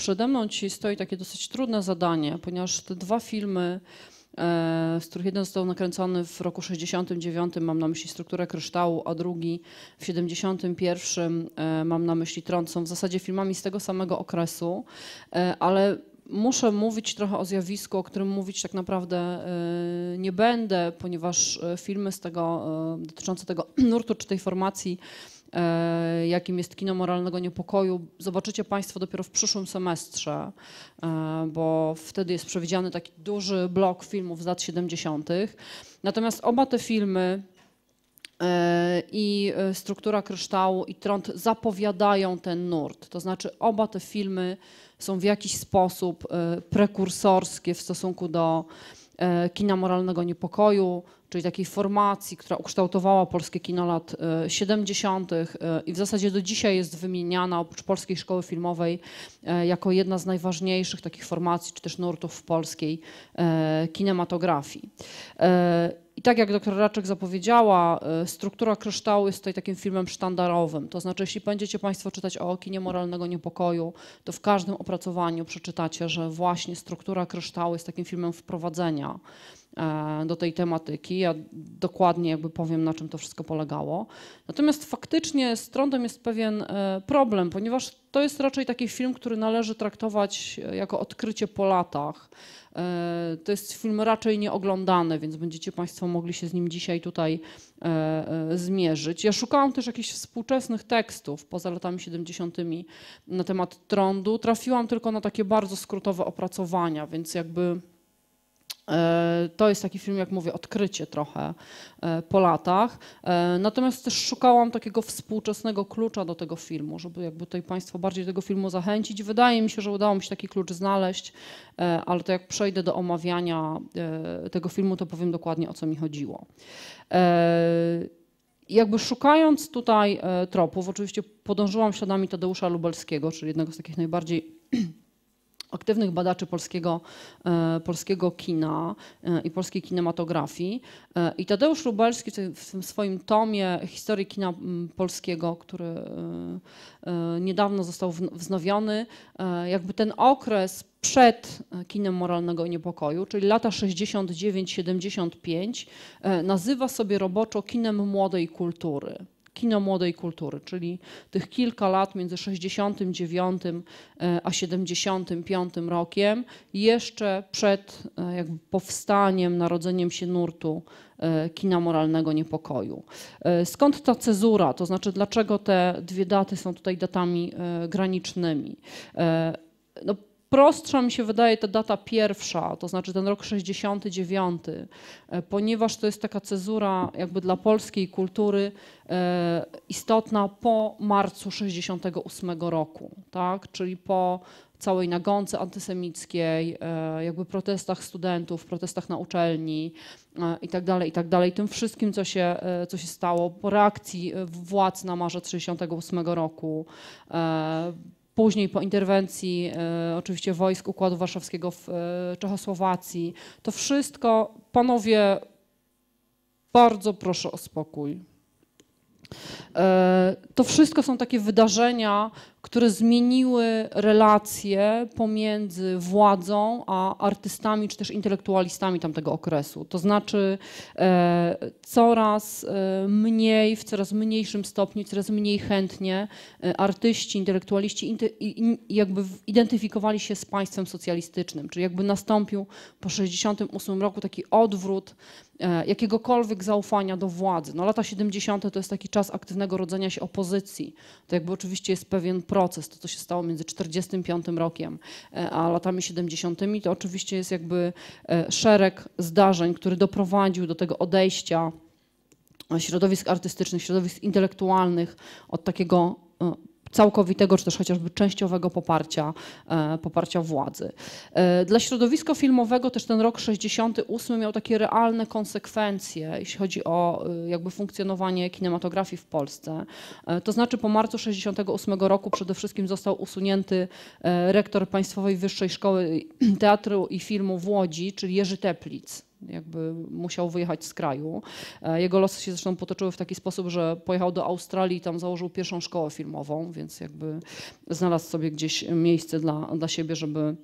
Przede mną stoi takie dosyć trudne zadanie, ponieważ te dwa filmy, e, z których jeden został nakręcony w roku 69, mam na myśli strukturę kryształu, a drugi w 71, e, mam na myśli trąd, są w zasadzie filmami z tego samego okresu, e, ale muszę mówić trochę o zjawisku, o którym mówić tak naprawdę nie będę, ponieważ filmy z tego, dotyczące tego nurtu czy tej formacji E, jakim jest kino moralnego niepokoju, zobaczycie Państwo dopiero w przyszłym semestrze, e, bo wtedy jest przewidziany taki duży blok filmów z lat 70. Natomiast oba te filmy e, i Struktura Kryształu i Trąd zapowiadają ten nurt. To znaczy oba te filmy są w jakiś sposób prekursorskie w stosunku do kina moralnego niepokoju czyli takiej formacji, która ukształtowała polskie kino lat 70. E, e, i w zasadzie do dzisiaj jest wymieniana oprócz Polskiej Szkoły Filmowej e, jako jedna z najważniejszych takich formacji, czy też nurtów w polskiej kinematografii. I tak jak doktor Raczek zapowiedziała, y, struktura kryształu jest tutaj takim filmem sztandarowym. To znaczy, jeśli będziecie Państwo czytać o kinie moralnego niepokoju, to w każdym opracowaniu przeczytacie, że właśnie struktura kryształu jest takim filmem wprowadzenia e, do tej tematyki. Ja dokładnie jakby powiem, na czym to wszystko polegało. Natomiast faktycznie z trądem jest pewien e, problem, ponieważ to jest raczej taki film, który należy traktować e, jako odkrycie po latach. E, to jest film raczej nieoglądany, więc będziecie Państwo mogli się z nim dzisiaj tutaj e, zmierzyć. Ja szukałam też jakichś współczesnych tekstów poza latami 70. na temat trądu. Trafiłam tylko na takie bardzo skrótowe opracowania, więc jakby E, to jest taki film, jak mówię, odkrycie trochę e, po latach. E, natomiast też szukałam takiego współczesnego klucza do tego filmu, żeby jakby tutaj Państwo bardziej tego filmu zachęcić. Wydaje mi się, że udało mi się taki klucz znaleźć, ale to jak przejdę do omawiania tego filmu, to powiem dokładnie o co mi chodziło jakby szukając tutaj tropów, oczywiście podążyłam śladami Tadeusza Lubelskiego, czyli jednego z takich najbardziej aktywnych badaczy polskiego, e, polskiego kina e, i polskiej kinematografii. E, I Tadeusz Rubelski w tym swoim tomie Historii kina polskiego, który niedawno został wznowiony, jakby ten okres przed kinem moralnego niepokoju, czyli lata 69-75, nazywa sobie roboczo kinem młodej kultury kino młodej kultury, czyli tych kilka lat między 69 e, a 75 rokiem, jeszcze przed e, jakby powstaniem, narodzeniem się nurtu e, kina moralnego niepokoju. Skąd ta cezura? To znaczy, dlaczego te dwie daty są tutaj datami granicznymi? No, Prostsza mi się wydaje ta data pierwsza, to znaczy ten rok 69, e, ponieważ to jest taka cezura jakby dla polskiej kultury e, istotna po marcu 68 roku, tak? czyli po całej nagonce antysemickiej, e, jakby protestach studentów, protestach na uczelni itd., itd., tak tak tym wszystkim, co się, co się stało, po reakcji władz na marzec 68 roku, Później po interwencji e, oczywiście wojsk Układu Warszawskiego w e, Czechosłowacji. To wszystko, panowie, bardzo proszę o spokój. E, to wszystko są takie wydarzenia, które zmieniły relacje pomiędzy władzą a artystami czy też intelektualistami tamtego okresu. To znaczy e, coraz e, mniej, w coraz mniejszym stopniu, coraz mniej chętnie e, artyści, intelektualiści inte, jakby identyfikowali się z państwem socjalistycznym, czyli jakby nastąpił po 1968 roku taki odwrót e, jakiegokolwiek zaufania do władzy. No, lata 70. to jest taki czas aktywnego rodzenia się opozycji. To jakby oczywiście jest pewien proces, to co się stało między 45 rokiem e, a latami 70., to oczywiście jest jakby e, szereg zdarzeń, który doprowadził do tego odejścia e, środowisk artystycznych, środowisk intelektualnych od takiego całkowitego, czy też chociażby częściowego poparcia, e, poparcia władzy. E, dla środowiska filmowego też ten rok 68 miał takie realne konsekwencje, jeśli chodzi o e, jakby funkcjonowanie kinematografii w Polsce. To znaczy po marcu 68 roku przede wszystkim został usunięty rektor Państwowej Wyższej Szkoły Teatru i Filmu w Łodzi, czyli Jerzy Teplic jakby musiał wyjechać z kraju. E, jego losy się zresztą potoczyły w taki sposób, że pojechał do Australii i tam założył pierwszą szkołę filmową, więc jakby znalazł sobie gdzieś miejsce dla, dla siebie, żeby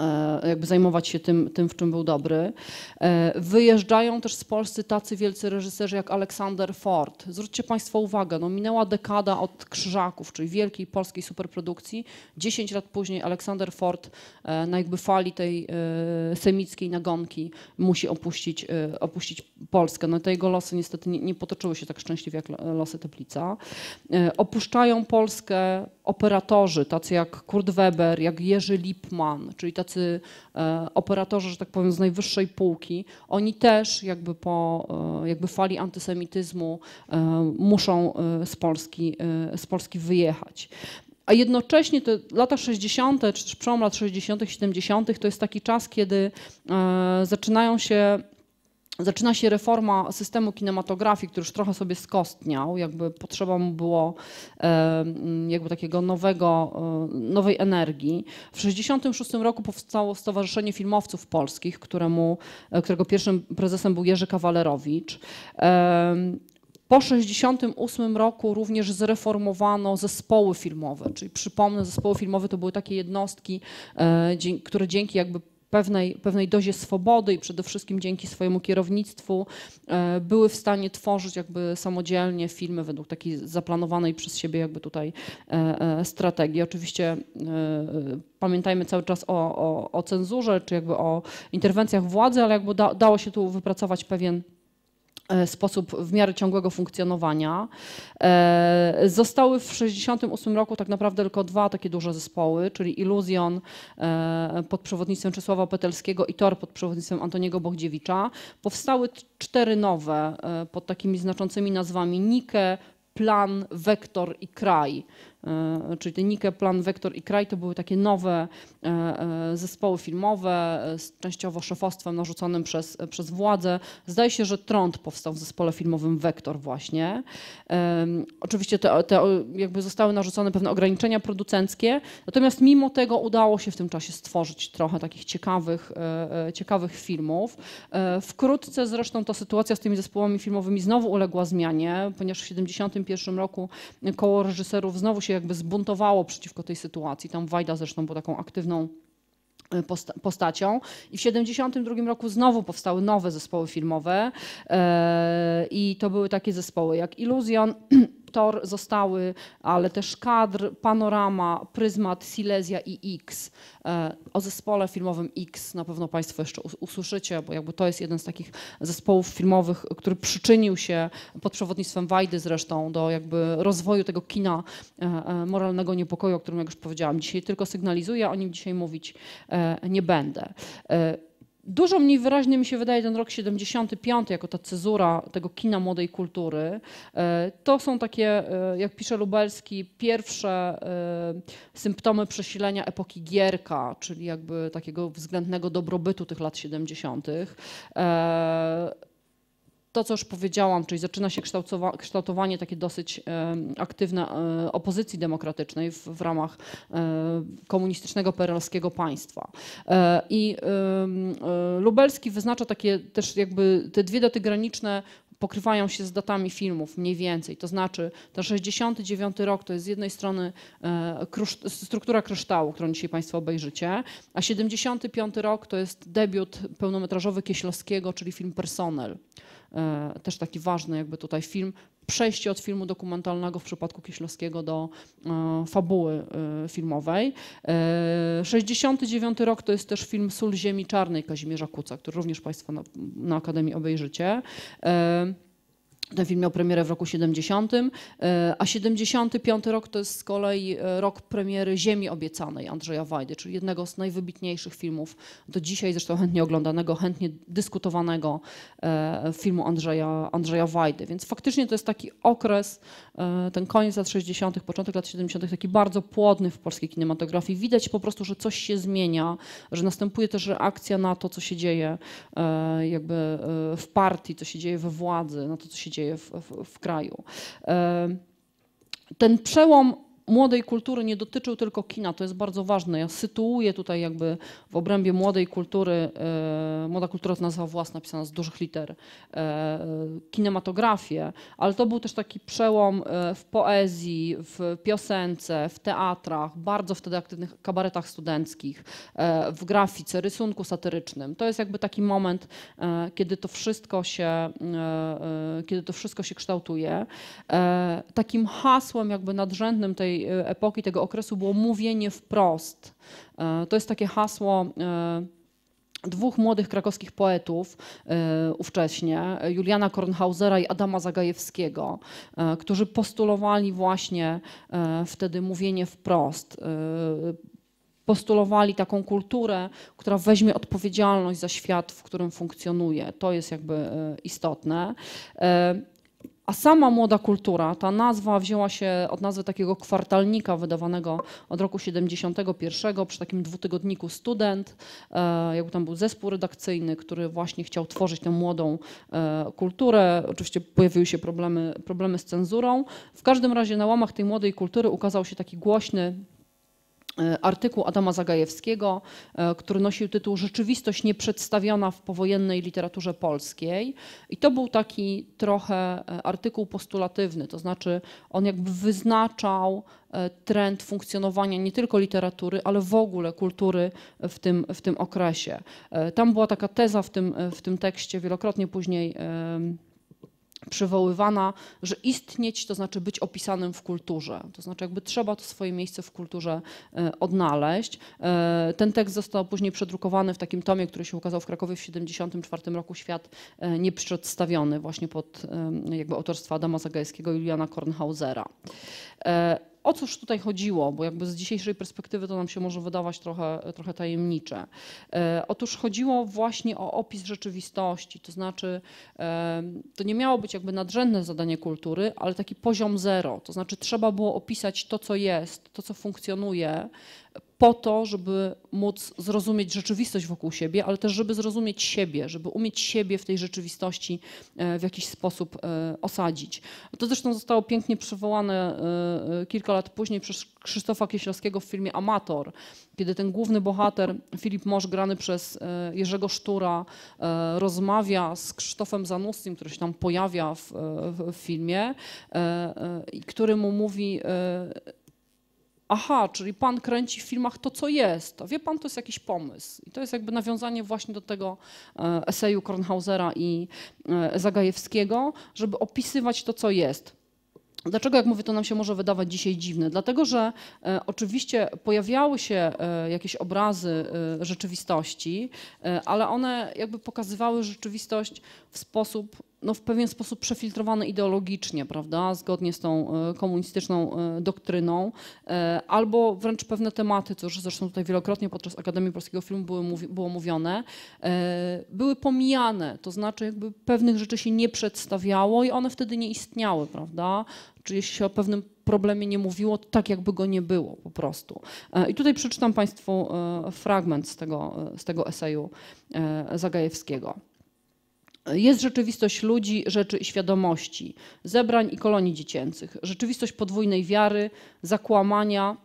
E, jakby zajmować się tym, tym, w czym był dobry. E, wyjeżdżają też z Polski tacy wielcy reżyserzy jak Aleksander Ford. Zwróćcie Państwo uwagę, no minęła dekada od Krzyżaków, czyli wielkiej polskiej superprodukcji. 10 lat później Aleksander Ford e, na jakby fali tej semickiej nagonki musi opuścić, opuścić Polskę. No te jego losy niestety nie, nie potoczyły się tak szczęśliwie jak losy Teplica. Opuszczają Polskę operatorzy, tacy jak Kurt Weber, jak Jerzy Lipman, czyli tacy e, operatorzy, że tak powiem, z najwyższej półki, oni też jakby po e, jakby fali antysemityzmu e, muszą z Polski, z Polski wyjechać. A jednocześnie te lata 60., czy przełom lat 60., 70. to jest taki czas, kiedy zaczynają się Zaczyna się reforma systemu kinematografii, który już trochę sobie skostniał, jakby potrzeba mu było jakby takiego nowego, e, nowej energii. W 1966 roku powstało Stowarzyszenie Filmowców Polskich, któremu, e, którego pierwszym prezesem był Jerzy Kawalerowicz. Po 1968 roku również zreformowano zespoły filmowe, czyli przypomnę, zespoły filmowe to były takie jednostki, e, które dzięki jakby pewnej, pewnej dozie swobody i przede wszystkim dzięki swojemu kierownictwu e, były w stanie tworzyć jakby samodzielnie filmy według takiej zaplanowanej przez siebie jakby tutaj e, e, strategii. Oczywiście pamiętajmy cały czas o, o, o cenzurze czy jakby o interwencjach władzy, ale jakby da, dało się tu wypracować pewien E, sposób w miarę ciągłego funkcjonowania. E, zostały w 1968 roku tak naprawdę tylko dwa takie duże zespoły, czyli Illusion e, pod przewodnictwem Czesława Petelskiego i Tor pod przewodnictwem Antoniego Bogdziewicza. Powstały cztery nowe pod takimi znaczącymi nazwami Nike, Plan, Wektor i Kraj. E, czyli Nike, Plan, Wektor i Kraj, to były takie nowe e, e, zespoły filmowe, z częściowo szefostwem narzuconym przez, przez władzę. Zdaje się, że Trąd powstał w zespole filmowym Wektor właśnie. Oczywiście te, te jakby zostały narzucone pewne ograniczenia producenckie, natomiast mimo tego udało się w tym czasie stworzyć trochę takich ciekawych, ciekawych filmów. Wkrótce zresztą ta sytuacja z tymi zespołami filmowymi znowu uległa zmianie, ponieważ w 1971 roku koło reżyserów znowu się się jakby zbuntowało przeciwko tej sytuacji. Tam Wajda zresztą był taką aktywną e, postacią. I w 1972 roku znowu powstały nowe zespoły filmowe e, i to były takie zespoły jak Illusion, Tor zostały, ale też kadr, panorama, pryzmat, Silesia i X. E, o zespole filmowym X na pewno Państwo jeszcze usłyszycie, bo jakby to jest jeden z takich zespołów filmowych, który przyczynił się pod przewodnictwem Wajdy zresztą do jakby rozwoju tego kina e, e, moralnego niepokoju, o którym jak już powiedziałam, dzisiaj tylko sygnalizuję, o nim dzisiaj mówić nie będę. Dużo mniej wyraźny mi się wydaje ten rok 75, jako ta cezura tego kina młodej kultury. E, to są takie, e, jak pisze Lubelski, pierwsze e, symptomy przesilenia epoki Gierka, czyli jakby takiego względnego dobrobytu tych lat 70 to, co już powiedziałam, czyli zaczyna się kształtowanie takie dosyć aktywne e, opozycji demokratycznej w, w ramach e, komunistycznego perelskiego państwa. E, I Lubelski wyznacza takie też jakby te dwie daty graniczne pokrywają się z datami filmów mniej więcej. To znaczy ten 69 rok to jest z jednej strony struktura kryształu, którą dzisiaj Państwo obejrzycie, a 75 rok to jest debiut pełnometrażowy Kieślowskiego, czyli film Personel. E, też taki ważny jakby tutaj film, przejście od filmu dokumentalnego w przypadku Kieślowskiego do e, fabuły e, filmowej. 69 rok to jest też film Sól Ziemi Czarnej Kazimierza Kuca, który również Państwo na, na Akademii obejrzycie. Ten film miał premierę w roku 70, e, a 75 rok to jest z kolei e, rok premiery Ziemi Obiecanej Andrzeja Wajdy, czyli jednego z najwybitniejszych filmów do dzisiaj, zresztą chętnie oglądanego, chętnie dyskutowanego e, filmu Andrzeja, Andrzeja Wajdy. Więc faktycznie to jest taki okres, ten koniec lat 60., początek lat 70., taki bardzo płodny w polskiej kinematografii. Widać po prostu, że coś się zmienia, że następuje też reakcja na to, co się dzieje jakby w partii, co się dzieje we władzy, na to, co się dzieje dzieje w, w, w kraju. E, ten przełom młodej kultury nie dotyczył tylko kina, to jest bardzo ważne. Ja sytuuję tutaj jakby w obrębie młodej kultury, e, młoda kultura to nazwa własna, pisana z dużych liter, e, kinematografię, ale to był też taki przełom e, w poezji, w piosence, w teatrach, bardzo wtedy aktywnych kabaretach studenckich, e, w grafice, rysunku satyrycznym. To jest jakby taki moment, e, kiedy to wszystko się, e, kiedy to wszystko się kształtuje. Takim hasłem jakby nadrzędnym tej E, epoki, tego okresu było mówienie wprost. E, to jest takie hasło e, dwóch młodych krakowskich poetów ówcześnie, Juliana Kornhausera i Adama Zagajewskiego, którzy postulowali właśnie wtedy mówienie wprost. Postulowali taką kulturę, która weźmie odpowiedzialność za świat, w którym funkcjonuje. To jest jakby istotne. A sama młoda kultura, ta nazwa wzięła się od nazwy takiego kwartalnika wydawanego od roku 71 przy takim dwutygodniku Student. E, jakby tam był zespół redakcyjny, który właśnie chciał tworzyć tę młodą e, kulturę. Oczywiście pojawiły się problemy, problemy z cenzurą. W każdym razie na łamach tej młodej kultury ukazał się taki głośny E, artykuł Adama Zagajewskiego, e, który nosił tytuł Rzeczywistość nieprzedstawiona w powojennej literaturze polskiej. I to był taki trochę e, artykuł postulatywny, to znaczy on jakby wyznaczał trend funkcjonowania nie tylko literatury, ale w ogóle kultury w tym, w tym okresie. Tam była taka teza w tym, w tym tekście wielokrotnie później przywoływana, że istnieć to znaczy być opisanym w kulturze. To znaczy jakby trzeba to swoje miejsce w kulturze e, odnaleźć. E, ten tekst został później przedrukowany w takim tomie, który się ukazał w Krakowie w 1974 roku, Świat e, nieprzedstawiony właśnie pod jakby autorstwa Adama Zagajskiego i Juliana Kornhausera o cóż tutaj chodziło, bo jakby z dzisiejszej perspektywy to nam się może wydawać trochę, trochę tajemnicze. E, otóż chodziło właśnie o opis rzeczywistości, to znaczy e, to nie miało być jakby nadrzędne zadanie kultury, ale taki poziom zero, to znaczy trzeba było opisać to, co jest, to, co funkcjonuje, po to, żeby móc zrozumieć rzeczywistość wokół siebie, ale też, żeby zrozumieć siebie, żeby umieć siebie w tej rzeczywistości e, w jakiś sposób e, osadzić. To zresztą zostało pięknie przywołane e, kilka lat później przez Krzysztofa Kieślowskiego w filmie Amator, kiedy ten główny bohater, Filip Mosz, grany przez Jerzego Sztura, rozmawia z Krzysztofem Zanussim, który się tam pojawia w, w filmie, który mu mówi, aha, czyli pan kręci w filmach to, co jest, a wie pan, to jest jakiś pomysł. I to jest jakby nawiązanie właśnie do tego e, eseju Kornhausera i e, Zagajewskiego, żeby opisywać to, co jest. Dlaczego, jak mówię, to nam się może wydawać dzisiaj dziwne? Dlatego, że e, oczywiście pojawiały się e, jakieś obrazy e, rzeczywistości, e, ale one jakby pokazywały rzeczywistość w sposób no, w pewien sposób przefiltrowane ideologicznie, prawda, zgodnie z tą e, komunistyczną e, doktryną, e, albo wręcz pewne tematy, co już zresztą tutaj wielokrotnie podczas Akademii Polskiego Filmu były, było mówione, były pomijane, to znaczy jakby pewnych rzeczy się nie przedstawiało i one wtedy nie istniały, prawda, czy jeśli się o pewnym problemie nie mówiło, to tak jakby go nie było po prostu. I tutaj przeczytam Państwu fragment z tego, z tego eseju Zagajewskiego jest rzeczywistość ludzi, rzeczy i świadomości, zebrań i kolonii dziecięcych, rzeczywistość podwójnej wiary, zakłamania,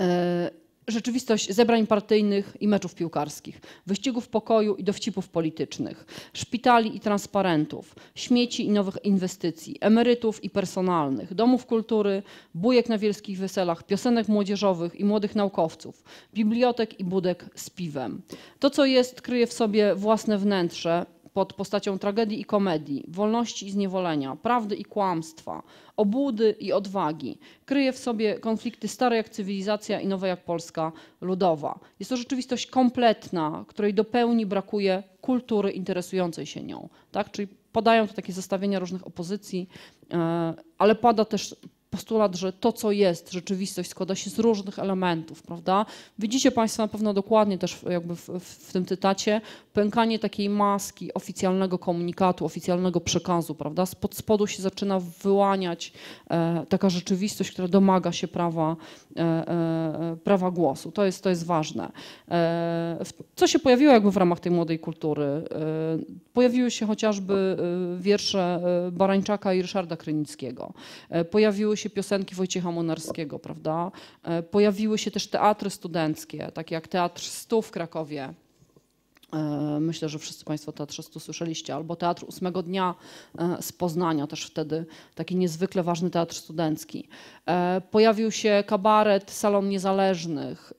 e, rzeczywistość zebrań partyjnych i meczów piłkarskich, wyścigów pokoju i dowcipów politycznych, szpitali i transparentów, śmieci i nowych inwestycji, emerytów i personalnych, domów kultury, bujek na wielskich weselach, piosenek młodzieżowych i młodych naukowców, bibliotek i budek z piwem. To, co jest, kryje w sobie własne wnętrze, pod postacią tragedii i komedii, wolności i zniewolenia, prawdy i kłamstwa, obłudy i odwagi. Kryje w sobie konflikty stare jak cywilizacja i nowe jak Polska ludowa. Jest to rzeczywistość kompletna, której do pełni brakuje kultury interesującej się nią. Tak? Czyli padają tu takie zestawienia różnych opozycji, e, ale pada też postulat, że to, co jest, rzeczywistość składa się z różnych elementów, prawda? Widzicie Państwo na pewno dokładnie też jakby w, w, tym cytacie pękanie takiej maski oficjalnego komunikatu, oficjalnego przekazu, prawda? Spod spodu się zaczyna wyłaniać e, taka rzeczywistość, która domaga się prawa, e, e, e prawa głosu. To jest, to jest ważne. E, co się pojawiło jakby w ramach tej młodej kultury? E, pojawiły się chociażby wiersze Barańczaka i Ryszarda Krynickiego. pojawiły się piosenki Wojciecha Monarskiego, prawda? E, pojawiły się też teatry studenckie, takie jak Teatr 100 w Krakowie, e, Myślę, że wszyscy Państwo Teatrze Stu słyszeliście, albo Teatr Ósmego Dnia e, z Poznania, też wtedy taki niezwykle ważny teatr studencki. Pojawił się kabaret, salon niezależnych,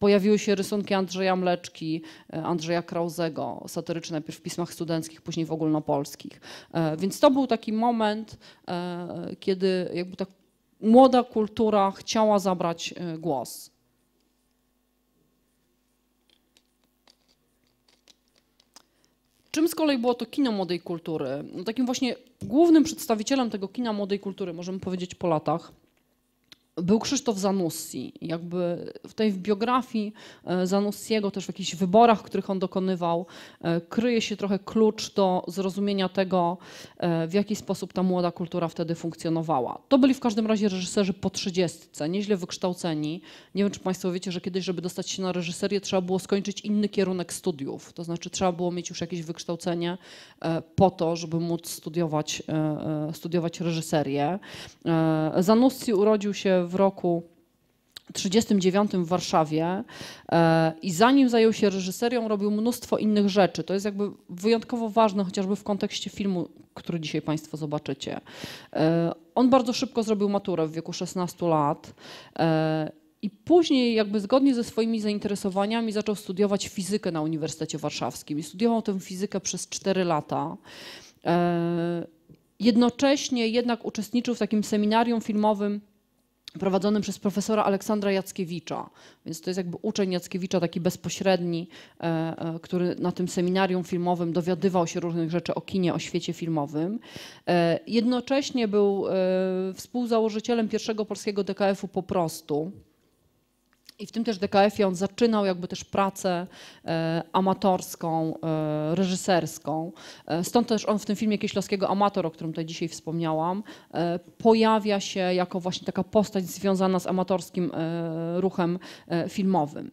Pojawiły się rysunki Andrzeja Mleczki, e, Andrzeja Krauzego, satyryczne najpierw w pismach studenckich, później w ogólnopolskich. E, więc to był taki moment, e, kiedy jakby ta młoda kultura chciała zabrać głos. Czym z kolei było to kino młodej kultury? No takim właśnie głównym przedstawicielem tego kina młodej kultury, możemy powiedzieć po latach, był Krzysztof Zanussi. Jakby tutaj w biografii e, Zanussiego, też w jakichś wyborach, których on dokonywał, e, kryje się trochę klucz do zrozumienia tego, e, w jaki sposób ta młoda kultura wtedy funkcjonowała. To byli w każdym razie reżyserzy po trzydziestce, nieźle wykształceni. Nie wiem, czy Państwo wiecie, że kiedyś, żeby dostać się na reżyserię, trzeba było skończyć inny kierunek studiów. To znaczy trzeba było mieć już jakieś wykształcenie po to, żeby móc studiować, studiować reżyserię. Zanussi urodził się w roku 1939 w Warszawie e, i zanim zajął się reżyserią, robił mnóstwo innych rzeczy. To jest jakby wyjątkowo ważne, chociażby w kontekście filmu, który dzisiaj Państwo zobaczycie. E, on bardzo szybko zrobił maturę w wieku 16 lat. E, I później, jakby zgodnie ze swoimi zainteresowaniami, zaczął studiować fizykę na Uniwersytecie Warszawskim. I studiował tę fizykę przez 4 lata. Jednocześnie jednak uczestniczył w takim seminarium filmowym prowadzonym przez profesora Aleksandra Jackiewicza. Więc to jest jakby uczeń Jackiewicza, taki bezpośredni, e, e, który na tym seminarium filmowym dowiadywał się różnych rzeczy o kinie, o świecie filmowym. E, jednocześnie był współzałożycielem pierwszego polskiego DKF-u po prostu. I w tym też DKF-ie on zaczynał jakby też pracę e, amatorską, e, reżyserską. E, stąd też on w tym filmie Kieślowskiego Amator, o którym tutaj dzisiaj wspomniałam, e, pojawia się jako właśnie taka postać związana z amatorskim e, ruchem e, filmowym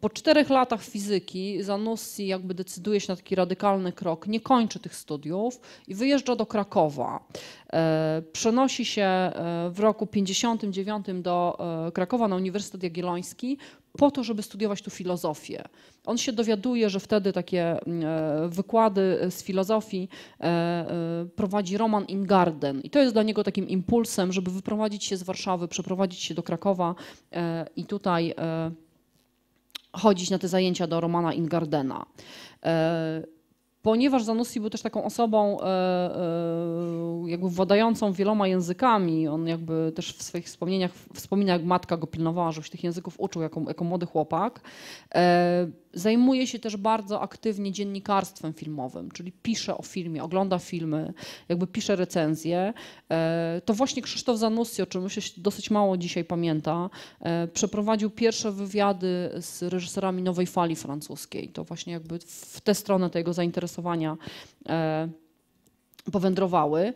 po czterech latach fizyki Zanussi jakby decyduje się na taki radykalny krok, nie kończy tych studiów i wyjeżdża do Krakowa. E, przenosi się e, w roku 59 do e, Krakowa na Uniwersytet Jagielloński po to, żeby studiować tu filozofię. On się dowiaduje, że wtedy takie mm, wykłady z filozofii prowadzi Roman Ingarden i to jest dla niego takim impulsem, żeby wyprowadzić się z Warszawy, przeprowadzić się do Krakowa i tutaj chodzić na te zajęcia do Romana Ingardena. E, ponieważ Zanussi był też taką osobą e, e, jakby władającą wieloma językami, on jakby też w swoich wspomnieniach wspomina, jak matka go pilnowała, żeby się tych języków uczył jako, jako młody chłopak Zajmuje się też bardzo aktywnie dziennikarstwem filmowym, czyli pisze o filmie, ogląda filmy, jakby pisze recenzje. E, to właśnie Krzysztof Zanussi, o czym myślę, dosyć mało dzisiaj pamięta, e, przeprowadził pierwsze wywiady z reżyserami nowej fali francuskiej. To właśnie jakby w tę stronę tego zainteresowania e, powędrowały.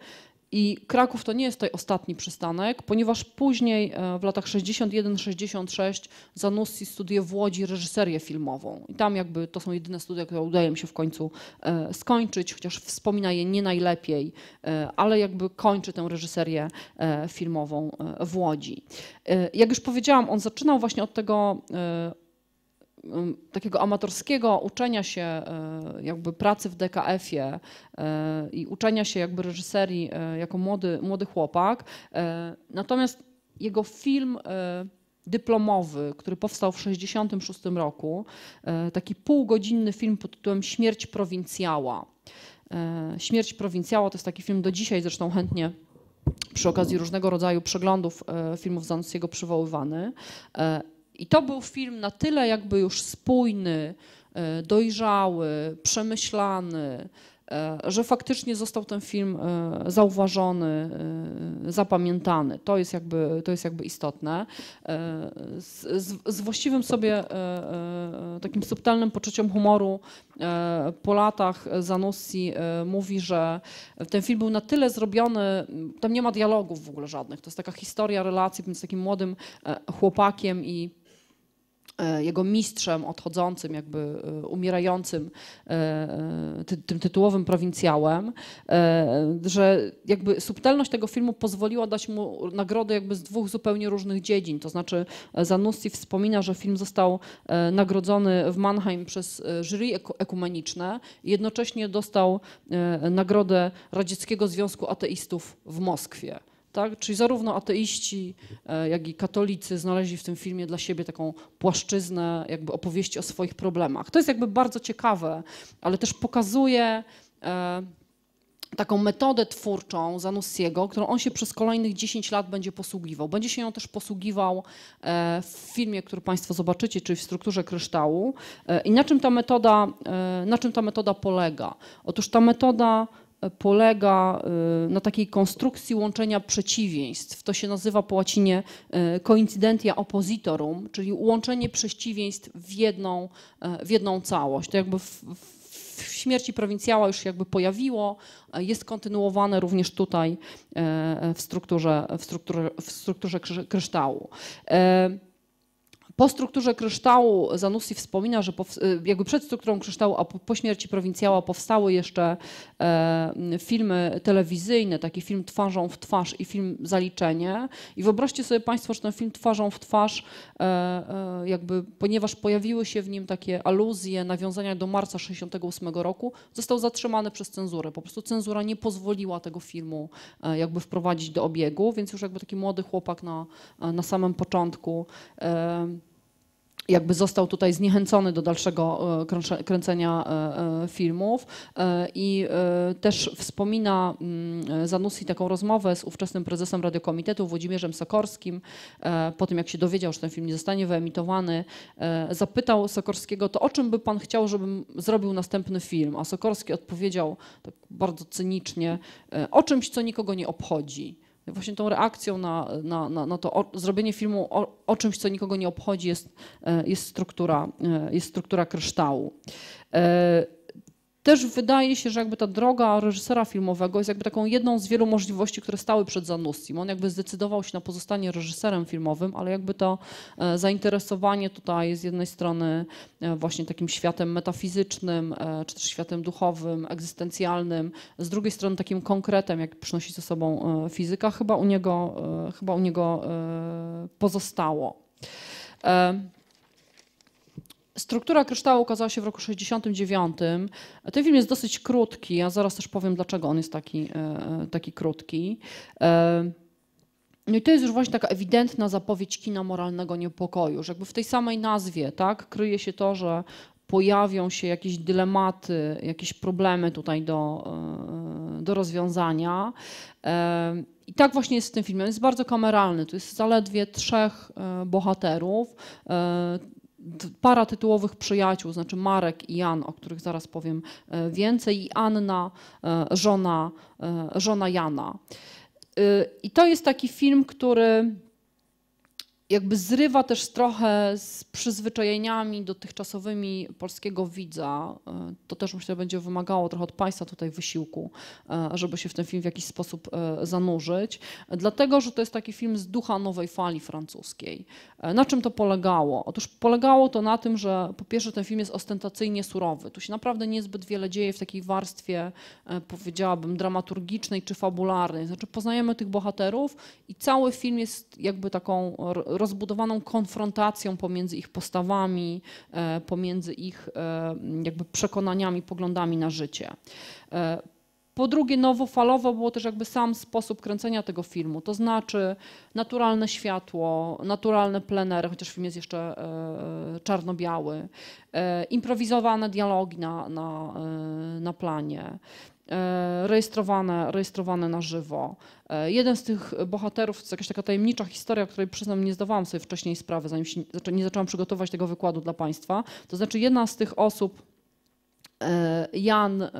I Kraków to nie jest tutaj ostatni przystanek, ponieważ później e, w latach 61-66 Zanussi studiuje w Łodzi reżyserię filmową. I tam jakby to są jedyne studia, które udaje mi się w końcu e, skończyć, chociaż wspomina je nie najlepiej, e, ale jakby kończy tę reżyserię filmową w Łodzi. Jak już powiedziałam, on zaczynał właśnie od tego takiego amatorskiego uczenia się e, jakby pracy w DKF-ie e, i uczenia się jakby reżyserii e, jako młody, młody chłopak. Natomiast jego film dyplomowy, który powstał w 1966 roku, taki półgodzinny film pod tytułem Śmierć prowincjała. Śmierć prowincjała to jest taki film do dzisiaj zresztą chętnie przy okazji różnego rodzaju przeglądów filmów Zanussiego przywoływany. I to był film na tyle jakby już spójny, e, dojrzały, przemyślany, e, że faktycznie został ten film e, zauważony, zapamiętany. To jest jakby, to jest jakby istotne. Z, z, z właściwym sobie takim subtelnym poczuciem humoru po latach Zanussi mówi, że ten film był na tyle zrobiony, tam nie ma dialogów w ogóle żadnych. To jest taka historia relacji między takim młodym chłopakiem i E, jego mistrzem odchodzącym, jakby e, umierającym, e, tym tytułowym prowincjałem, że jakby subtelność tego filmu pozwoliła dać mu nagrody jakby z dwóch zupełnie różnych dziedzin. To znaczy Zanussi wspomina, że film został nagrodzony w Mannheim przez jury ekumeniczne i jednocześnie dostał nagrodę Radzieckiego Związku Ateistów w Moskwie. Tak? Czyli zarówno ateiści, e, jak i katolicy znaleźli w tym filmie dla siebie taką płaszczyznę jakby opowieści o swoich problemach. To jest jakby bardzo ciekawe, ale też pokazuje e, taką metodę twórczą Zanussiego, którą on się przez kolejnych 10 lat będzie posługiwał. Będzie się ją też posługiwał e, w filmie, który Państwo zobaczycie, czyli w strukturze kryształu. I na czym ta metoda, na czym ta metoda polega? Otóż ta metoda polega y, na takiej konstrukcji łączenia przeciwieństw. To się nazywa po łacinie y, coincidentia oppositorum, czyli łączenie przeciwieństw w jedną, y, w jedną całość. To jakby w, w śmierci prowincjała już się jakby pojawiło, jest kontynuowane również tutaj w strukturze, w strukturze, w strukturze kryształu. Po strukturze kryształu Zanussi wspomina, że y, jakby przed strukturą kryształu, a po śmierci prowincjała powstały jeszcze e, filmy telewizyjne, taki film Twarzą w twarz i film Zaliczenie. I wyobraźcie sobie Państwo, że ten film Twarzą w twarz, e, e, jakby, ponieważ pojawiły się w nim takie aluzje, nawiązania do marca 68 roku, został zatrzymany przez cenzurę. Po prostu cenzura nie pozwoliła tego filmu jakby wprowadzić do obiegu, więc już jakby taki młody chłopak na, na samym początku jakby został tutaj zniechęcony do dalszego e, kręcenia e, e, filmów i też wspomina mm, Zanussi taką rozmowę z ówczesnym prezesem Radiokomitetu Włodzimierzem Sokorskim, po tym jak się dowiedział, że ten film nie zostanie wyemitowany, zapytał Sokorskiego, to o czym by pan chciał, żebym zrobił następny film? A Sokorski odpowiedział tak bardzo cynicznie, o czymś, co nikogo nie obchodzi. Właśnie tą reakcją na, na, na, na to o, zrobienie filmu o, o, czymś, co nikogo nie obchodzi, jest, e, jest, struktura, e, jest struktura kryształu. E, też wydaje się, że jakby ta droga reżysera filmowego jest jakby taką jedną z wielu możliwości, które stały przed Zanussim. On jakby zdecydował się na pozostanie reżyserem filmowym, ale jakby to e, zainteresowanie tutaj z jednej strony e, właśnie takim światem metafizycznym, e, czy też światem duchowym, egzystencjalnym, z drugiej strony takim konkretem, jak przynosi ze sobą fizyka, chyba u niego, chyba u niego pozostało. Struktura kryształu ukazała się w roku 69. Ten film jest dosyć krótki, a zaraz też powiem, dlaczego on jest taki, e, e, taki krótki. E, no i to jest już właśnie taka ewidentna zapowiedź kina moralnego niepokoju, że jakby w tej samej nazwie tak, kryje się to, że pojawią się jakieś dylematy, jakieś problemy tutaj do, do rozwiązania. I tak właśnie jest w tym filmie. On jest bardzo kameralny. To jest zaledwie trzech bohaterów para tytułowych przyjaciół, znaczy Marek i Jan, o których zaraz powiem e, więcej, i Anna, e, żona, e, żona Jana. I to jest taki film, który jakby zrywa też trochę z przyzwyczajeniami dotychczasowymi polskiego widza. E, to też myślę, będzie wymagało trochę od Państwa tutaj wysiłku, e, żeby się w ten film w jakiś sposób e, zanurzyć. Dlatego, że to jest taki film z ducha nowej fali francuskiej. Na czym to polegało? Otóż polegało to na tym, że po pierwsze ten film jest ostentacyjnie surowy. Tu się naprawdę niezbyt wiele dzieje w takiej warstwie, powiedziałabym, dramaturgicznej czy fabularnej. Znaczy poznajemy tych bohaterów i cały film jest jakby taką rozbudowaną konfrontacją pomiędzy ich postawami, e, pomiędzy ich e, jakby przekonaniami, poglądami na życie. E, po drugie, nowofalowo było też jakby sam sposób kręcenia tego filmu, to znaczy naturalne światło, naturalne plenery, chociaż film jest jeszcze e, e, czarno-biały, e, improwizowane dialogi na, na, na planie rejestrowane, rejestrowane na żywo. Jeden z tych bohaterów, to jest jakaś taka tajemnicza historia, której przyznam, nie zdawałam sobie wcześniej sprawy, zanim się, znaczy nie zaczęłam przygotować tego wykładu dla Państwa. To znaczy, jedna z tych osób, E, Jan, e, e,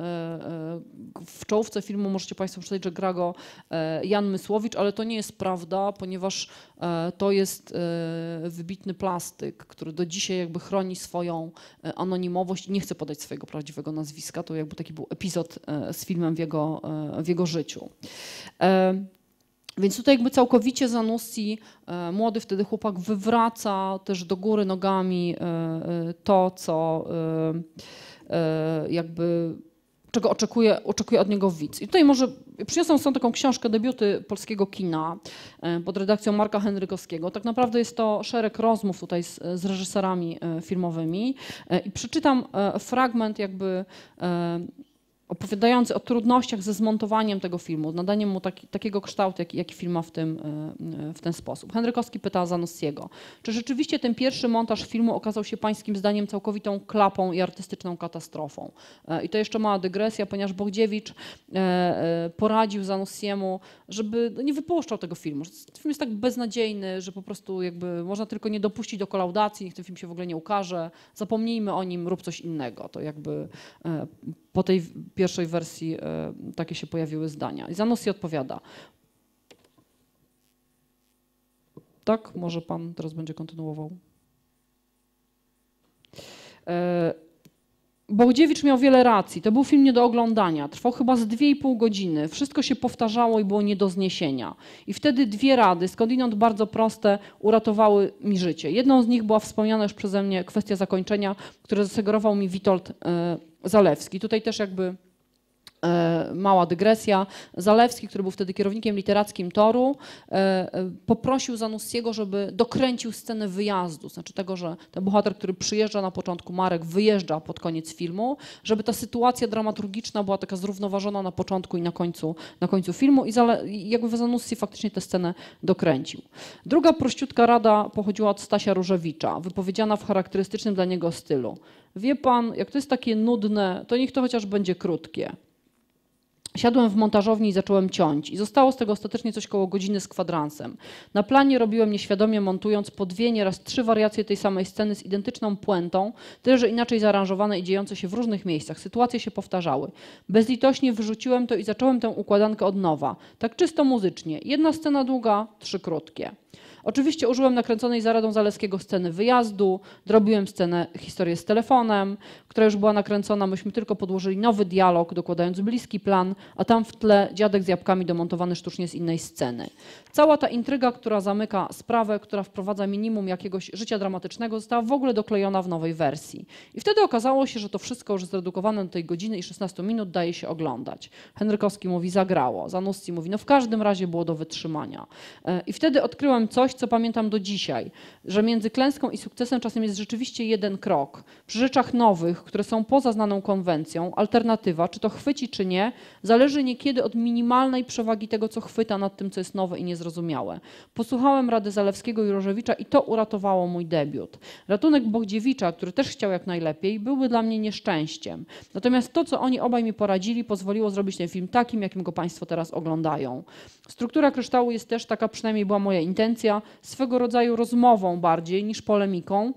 w czołówce filmu możecie Państwo przeczytać, że gra go Jan Mysłowicz, ale to nie jest prawda, ponieważ to jest wybitny plastyk, który do dzisiaj jakby chroni swoją anonimowość i nie chce podać swojego prawdziwego nazwiska. To jakby taki był epizod z filmem w jego, w jego życiu. Więc tutaj jakby całkowicie Zanussi, młody wtedy chłopak, wywraca też do góry nogami to, co E, jakby czego oczekuje, oczekuje od niego widz. I tutaj może przyniosłam są taką książkę debiuty polskiego kina e, pod redakcją Marka Henrykowskiego. Tak naprawdę jest to szereg rozmów tutaj z, z reżyserami e, filmowymi i przeczytam fragment jakby opowiadający o trudnościach ze zmontowaniem tego filmu, nadaniem mu taki, takiego kształtu, jaki, jaki film ma w, tym, e, w ten sposób. Henrykowski pyta Zanussiego, czy rzeczywiście ten pierwszy montaż filmu okazał się pańskim zdaniem całkowitą klapą i artystyczną katastrofą? E, I to jeszcze mała dygresja, ponieważ Bogdziewicz e, poradził Zanussiemu, żeby no, nie wypuszczał tego filmu. Film jest tak beznadziejny, że po prostu jakby można tylko nie dopuścić do kolaudacji, niech ten film się w ogóle nie ukaże, zapomnijmy o nim, rób coś innego. To jakby po tej pierwszej wersji e, takie się pojawiły zdania. I Zanussi odpowiada. Tak, może pan teraz będzie kontynuował. E, Bołdziewicz miał wiele racji. To był film nie do oglądania. Trwał chyba z 2,5 godziny. Wszystko się powtarzało i było nie do zniesienia. I wtedy dwie rady, skądinąd bardzo proste, uratowały mi życie. Jedną z nich była wspomniana już przeze mnie kwestia zakończenia, które zasugerował mi Witold e, Zalewski. Tutaj też jakby E, mała dygresja, Zalewski, który był wtedy kierownikiem literackim Toru, e, e, poprosił Zanussiego, żeby dokręcił scenę wyjazdu, znaczy tego, że ten bohater, który przyjeżdża na początku, Marek, wyjeżdża pod koniec filmu, żeby ta sytuacja dramaturgiczna była taka zrównoważona na początku i na końcu, na końcu filmu i jakby Zanussi faktycznie tę scenę dokręcił. Druga prościutka rada pochodziła od Stasia Różewicza, wypowiedziana w charakterystycznym dla niego stylu. Wie pan, jak to jest takie nudne, to niech to chociaż będzie krótkie. Siadłem w montażowni i zacząłem ciąć. I zostało z tego ostatecznie coś koło godziny z kwadransem. Na planie robiłem nieświadomie montując po dwie, nieraz trzy wariacje tej samej sceny z identyczną puentą, tyle że inaczej zaaranżowane i dziejące się w różnych miejscach. Sytuacje się powtarzały. Bezlitośnie wyrzuciłem to i zacząłem tę układankę od nowa. Tak czysto muzycznie. Jedna scena długa, trzy krótkie. Oczywiście użyłem nakręconej za radą Zaleskiego sceny wyjazdu, drobiłem scenę, historię z telefonem, która już była nakręcona, myśmy tylko podłożyli nowy dialog, dokładając bliski plan, a tam w tle dziadek z jabłkami domontowany sztucznie z innej sceny. Cała ta intryga, która zamyka sprawę, która wprowadza minimum jakiegoś życia dramatycznego, została w ogóle doklejona w nowej wersji. I wtedy okazało się, że to wszystko już zredukowane do tej godziny i 16 minut daje się oglądać. Henrykowski mówi, zagrało. Zanussi mówi, no w każdym razie było do wytrzymania. E, I wtedy odkryłem coś, co pamiętam do dzisiaj, że między klęską i sukcesem czasem jest rzeczywiście jeden krok. Przy rzeczach nowych, które są poza znaną konwencją, alternatywa, czy to chwyci, czy nie, zależy niekiedy od minimalnej przewagi tego, co chwyta nad tym, co jest nowe i niezrozumiałe. Posłuchałem Rady Zalewskiego i Rożewicza i to uratowało mój debiut. Ratunek Bogdziewicza, który też chciał jak najlepiej, byłby dla mnie nieszczęściem. Natomiast to, co oni obaj mi poradzili, pozwoliło zrobić ten film takim, jakim go Państwo teraz oglądają. Struktura kryształu jest też taka, przynajmniej była moja intencja, swego rodzaju rozmową bardziej niż polemiką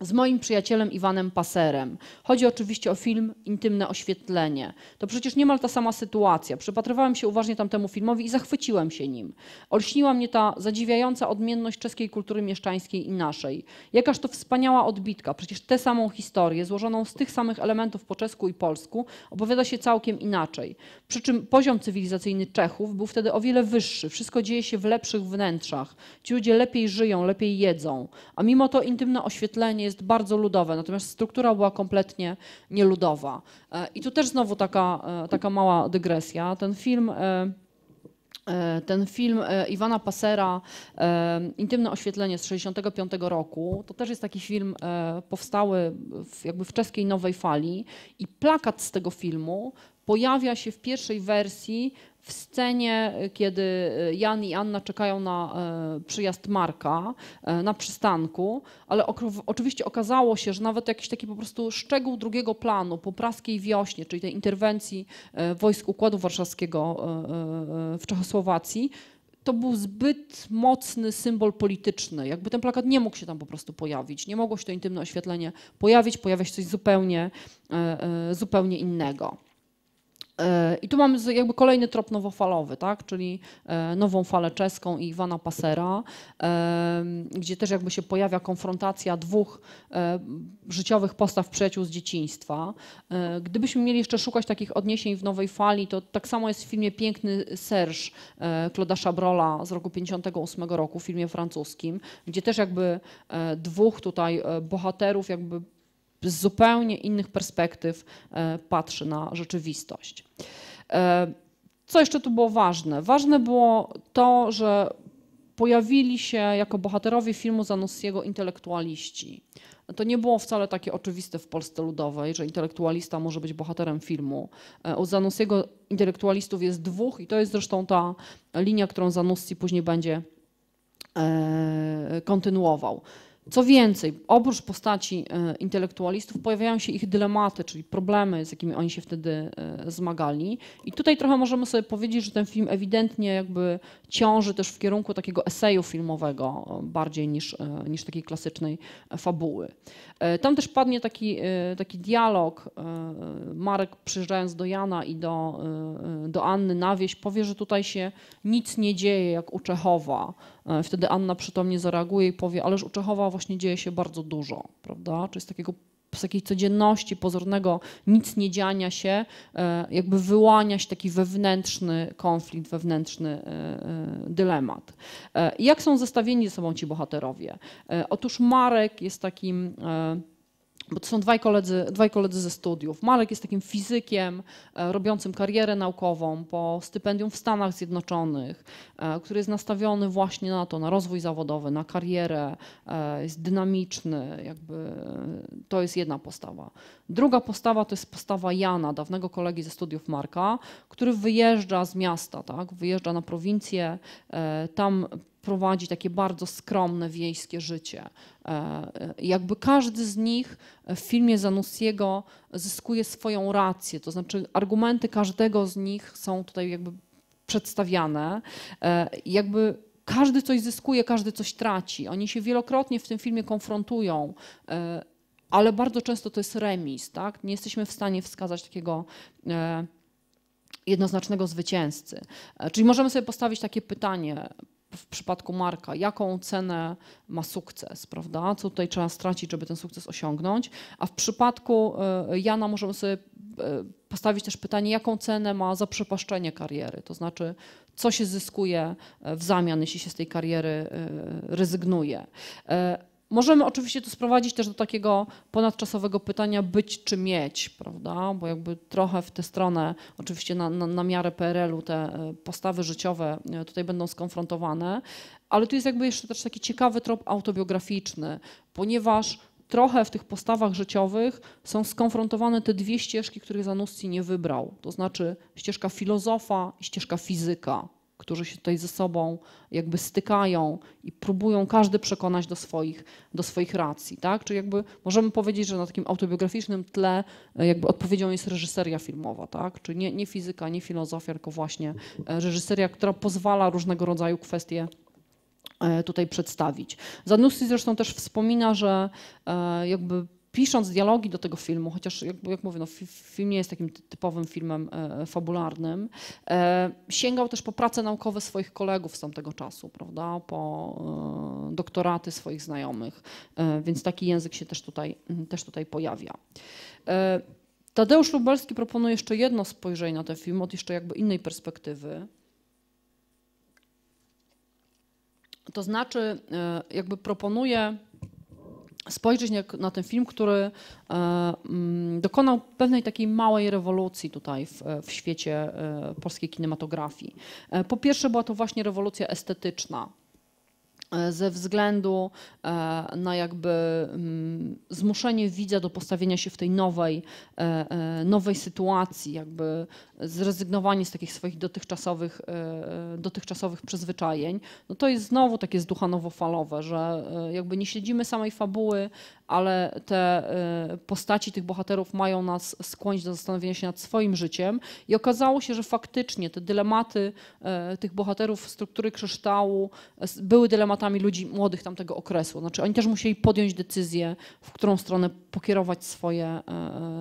z moim przyjacielem Iwanem Paserem. Chodzi oczywiście o film Intymne oświetlenie. To przecież niemal ta sama sytuacja. Przypatrywałem się uważnie tamtemu filmowi i zachwyciłem się nim. Olśniła mnie ta zadziwiająca odmienność czeskiej kultury mieszczańskiej i naszej. Jakaż to wspaniała odbitka. Przecież tę samą historię, złożoną z tych samych elementów po czesku i polsku, opowiada się całkiem inaczej. Przy czym poziom cywilizacyjny Czechów był wtedy o wiele wyższy. Wszystko dzieje się w lepszych wnętrzach. Ci ludzie lepiej żyją, lepiej jedzą. A mimo to Intymne oświetlenie jest bardzo ludowe, natomiast struktura była kompletnie nieludowa. E, I tu też znowu taka, e, taka mała dygresja. Ten film. E, ten film Iwana Pasera, Intymne oświetlenie z 65 roku, to też jest taki film powstały jakby w czeskiej nowej fali i plakat z tego filmu pojawia się w pierwszej wersji w scenie, y, kiedy y, Jan i Anna czekają na y, przyjazd Marka na przystanku, ale oczywiście okazało się, że nawet jakiś taki po prostu szczegół drugiego planu po praskiej wiośnie, czyli tej interwencji wojsk Układu Warszawskiego w Czechosłowacji, to był zbyt mocny symbol polityczny. Jakby ten plakat nie mógł się tam po prostu pojawić. Nie mogło się to intymne oświetlenie pojawić, pojawia się coś zupełnie, zupełnie innego. E, I tu mamy jakby kolejny trop nowofalowy, tak? czyli e, nową falę czeską i Iwana Pasera, e, gdzie też jakby się pojawia konfrontacja dwóch życiowych postaw przyjaciół z dzieciństwa. Gdybyśmy mieli jeszcze szukać takich odniesień w nowej fali, to tak samo jest w filmie Piękny Serge Claude'a Chabrola z roku 58 roku, filmie francuskim, gdzie też jakby dwóch tutaj bohaterów jakby z zupełnie innych perspektyw e, patrzy na rzeczywistość. E, co jeszcze tu było ważne? Ważne było to, że pojawili się jako bohaterowie filmu Zanussiego intelektualiści. To nie było wcale takie oczywiste w Polsce Ludowej, że intelektualista może być bohaterem filmu. E, u Zanussiego intelektualistów jest dwóch i to jest zresztą ta linia, którą Zanussi później będzie kontynuował. Co więcej, oprócz postaci e, intelektualistów pojawiają się ich dylematy, czyli problemy, z jakimi oni się wtedy e, zmagali. I tutaj trochę możemy sobie powiedzieć, że ten film ewidentnie jakby ciąży też w kierunku takiego eseju filmowego e, bardziej niż, niż takiej klasycznej fabuły. E, tam też padnie taki, e, taki dialog. E, Marek przyjeżdżając do Jana i do, do Anny na wieś powie, że tutaj się nic nie dzieje jak u Czechowa. Wtedy Anna przytomnie zareaguje i powie, ależ u Czechowa właśnie dzieje się bardzo dużo, prawda? Czy jest takiego z takiej codzienności, pozornego nic nie dziania się, e, jakby wyłania się taki wewnętrzny konflikt, wewnętrzny e, e, dylemat. Jak są zestawieni ze sobą ci bohaterowie? Otóż Marek jest takim bo to są dwaj koledzy, dwaj koledzy ze studiów. Marek jest takim fizykiem e, robiącym karierę naukową po stypendium w Stanach Zjednoczonych, e, który jest nastawiony właśnie na to, na rozwój zawodowy, na karierę, e, jest dynamiczny, jakby to jest jedna postawa. Druga postawa to jest postawa Jana, dawnego kolegi ze studiów Marka, który wyjeżdża z miasta, tak? wyjeżdża na prowincję, tam prowadzi takie bardzo skromne wiejskie życie. E, e, jakby każdy z nich w filmie Zanussiego zyskuje swoją rację, to znaczy argumenty każdego z nich są tutaj jakby przedstawiane. E, jakby każdy coś zyskuje, każdy coś traci. Oni się wielokrotnie w tym filmie konfrontują ale bardzo często to jest remis, tak? Nie jesteśmy w stanie wskazać takiego jednoznacznego zwycięzcy. Czyli możemy sobie postawić takie pytanie, w przypadku Marka, jaką cenę ma sukces, prawda? Co tutaj trzeba stracić, żeby ten sukces osiągnąć? A w przypadku e, Jana możemy sobie e, postawić też pytanie, jaką cenę ma zaprzepaszczenie kariery, to znaczy co się zyskuje e, w zamian, jeśli się z tej kariery rezygnuje. Możemy oczywiście to sprowadzić też do takiego ponadczasowego pytania być czy mieć, prawda? Bo jakby trochę w tę stronę, oczywiście na, na, na miarę PRL-u te e, postawy życiowe e, tutaj będą skonfrontowane, ale tu jest jakby jeszcze też taki ciekawy trop autobiograficzny, ponieważ trochę w tych postawach życiowych są skonfrontowane te dwie ścieżki, których Zanussi nie wybrał, to znaczy ścieżka filozofa i ścieżka fizyka którzy się tutaj ze sobą jakby stykają i próbują każdy przekonać do swoich, do swoich racji. Tak? Czyli jakby możemy powiedzieć, że na takim autobiograficznym tle e, jakby odpowiedzią jest reżyseria filmowa, tak? czyli nie, nie fizyka, nie filozofia, tylko właśnie e, reżyseria, która pozwala różnego rodzaju kwestie e, tutaj przedstawić. Zanussi zresztą też wspomina, że jakby pisząc dialogi do tego filmu, chociaż jak, jak mówię, no, film nie jest takim typowym filmem e, e, fabularnym, e, sięgał też po prace naukowe swoich kolegów z tamtego czasu, prawda, po e, doktoraty swoich znajomych, e, więc taki język się też tutaj, też tutaj pojawia. E, Tadeusz Lubelski proponuje jeszcze jedno spojrzenie na ten film od jeszcze jakby innej perspektywy. To znaczy, jakby proponuje spojrzeć na, ten film, który e, mm, dokonał pewnej takiej małej rewolucji tutaj w, w świecie e, polskiej kinematografii. E, po pierwsze była to właśnie rewolucja estetyczna, E, ze względu e, na jakby mm, zmuszenie widza do postawienia się w tej nowej, e, nowej sytuacji, jakby zrezygnowanie z takich swoich dotychczasowych, dotychczasowych przyzwyczajeń, no to jest znowu takie zducha nowofalowe, że jakby nie siedzimy samej fabuły ale te y, postaci tych bohaterów mają nas skłonić do zastanowienia się nad swoim życiem. I okazało się, że faktycznie te dylematy y, tych bohaterów struktury kryształu y, były dylematami ludzi młodych tamtego okresu. Znaczy oni też musieli podjąć decyzję, w którą stronę pokierować swoje, e,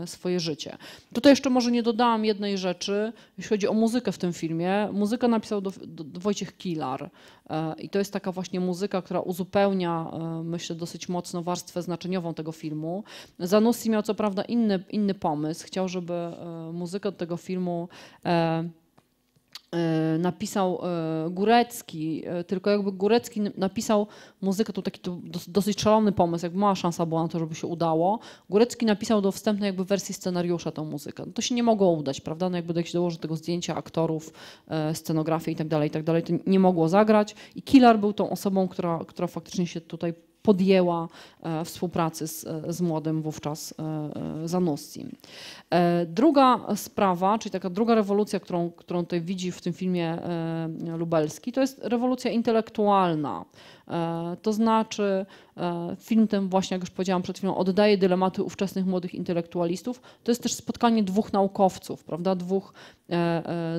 e, swoje życie. Tutaj jeszcze może nie dodałam jednej rzeczy, jeśli chodzi o muzykę w tym filmie. Muzykę napisał do, do Wojciech Kilar e, i to jest taka właśnie muzyka, która uzupełnia, myślę, dosyć mocno warstwę znaczeniową tego filmu. Zanussi miał co prawda inny, inny pomysł. Chciał, żeby muzykę do tego filmu E, napisał e, Górecki, e, tylko jakby Górecki napisał muzykę, to taki dosyć szalony pomysł, jakby mała szansa była na to, żeby się udało. Górecki napisał do wstępnej jakby wersji scenariusza tę muzykę. No to się nie mogło udać, prawda? No jakby jak się dołoży tego zdjęcia aktorów, scenografii i tak dalej, i tak dalej, to nie mogło zagrać i Killer był tą osobą, która, która faktycznie się tutaj podjęła e, współpracy z, e, z młodym wówczas e, Zanussim. Druga sprawa, czyli taka druga rewolucja, którą, którą tutaj widzi w tym filmie Lubelski, to jest rewolucja intelektualna. To znaczy, film ten właśnie, jak już powiedziałam przed chwilą, oddaje dylematy ówczesnych młodych intelektualistów. To jest też spotkanie dwóch naukowców, prawda, dwóch,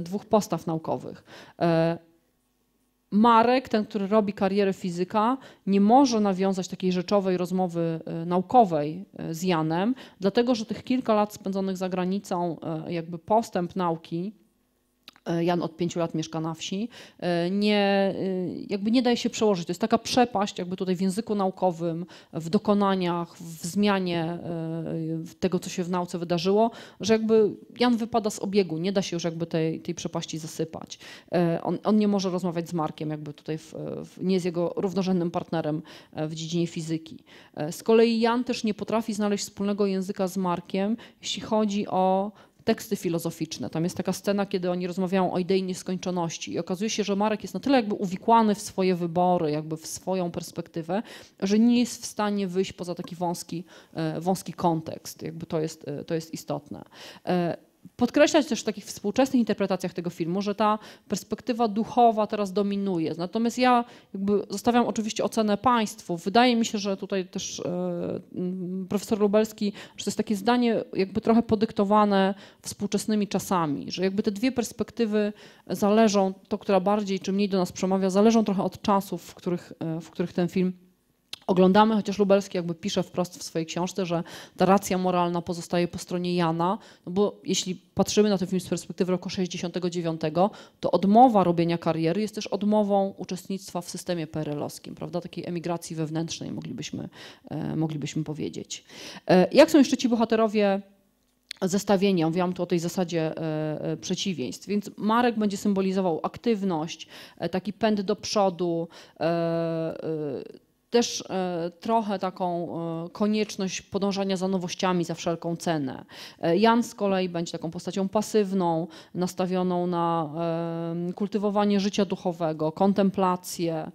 dwóch postaw naukowych. Marek, ten, który robi karierę fizyka, nie może nawiązać takiej rzeczowej rozmowy e, naukowej e, z Janem, dlatego że tych kilka lat spędzonych za granicą, e, jakby postęp nauki, E, Jan od pięciu lat mieszka na wsi, e, nie, e, jakby nie daje się przełożyć. To jest taka przepaść jakby tutaj w języku naukowym, w dokonaniach, w zmianie tego, co się w nauce wydarzyło, że jakby Jan wypada z obiegu, nie da się już jakby tej, tej przepaści zasypać. On, on nie może rozmawiać z Markiem, jakby tutaj w, w, nie jest jego równorzędnym partnerem w dziedzinie fizyki. Z kolei Jan też nie potrafi znaleźć wspólnego języka z Markiem, jeśli chodzi o teksty filozoficzne. Tam jest taka scena, kiedy oni rozmawiają o idei nieskończoności i okazuje się, że Marek jest na tyle jakby uwikłany w swoje wybory, jakby w swoją perspektywę, że nie jest w stanie wyjść poza taki wąski, e, wąski kontekst. Jakby to jest, e, to jest istotne. E, podkreślać też w takich współczesnych interpretacjach tego filmu, że ta perspektywa duchowa teraz dominuje. Natomiast ja jakby zostawiam oczywiście ocenę państwu. Wydaje mi się, że tutaj też e, profesor Lubelski, że to jest takie zdanie jakby trochę podyktowane współczesnymi czasami, że jakby te dwie perspektywy zależą, to która bardziej czy mniej do nas przemawia, zależą trochę od czasów, w których, e, w których ten film oglądamy, chociaż Lubelski jakby pisze wprost w swojej książce, że ta racja moralna pozostaje po stronie Jana, no bo jeśli patrzymy na ten film z perspektywy roku 69, to odmowa robienia kariery jest też odmową uczestnictwa w systemie PRL-owskim, prawda, takiej emigracji wewnętrznej moglibyśmy, e, moglibyśmy powiedzieć. E, jak są jeszcze ci bohaterowie zestawienia. Mówiłam tu o tej zasadzie e, e, przeciwieństw. Więc Marek będzie symbolizował aktywność, e, taki pęd do przodu, też e, trochę taką e, konieczność podążania za nowościami za wszelką cenę. E, Jan z kolei będzie taką postacią pasywną, nastawioną na kultywowanie życia duchowego, kontemplację,